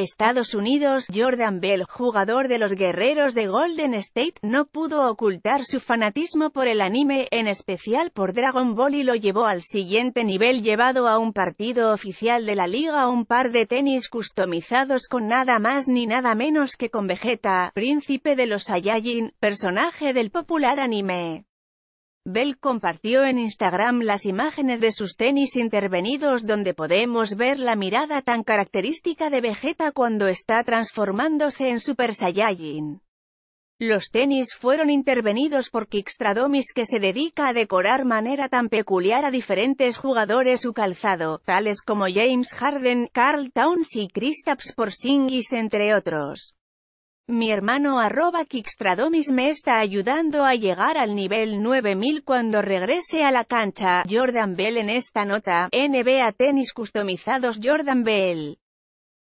Estados Unidos, Jordan Bell, jugador de los guerreros de Golden State, no pudo ocultar su fanatismo por el anime, en especial por Dragon Ball y lo llevó al siguiente nivel llevado a un partido oficial de la liga un par de tenis customizados con nada más ni nada menos que con Vegeta, príncipe de los Saiyajin, personaje del popular anime. Bell compartió en Instagram las imágenes de sus tenis intervenidos donde podemos ver la mirada tan característica de Vegeta cuando está transformándose en Super Saiyajin. Los tenis fueron intervenidos por Kickstradomis que se dedica a decorar manera tan peculiar a diferentes jugadores su calzado, tales como James Harden, Carl Towns y Kristaps Porzingis entre otros. Mi hermano arroba Kickstradomis, me está ayudando a llegar al nivel 9000 cuando regrese a la cancha. Jordan Bell en esta nota, NBA tenis customizados Jordan Bell.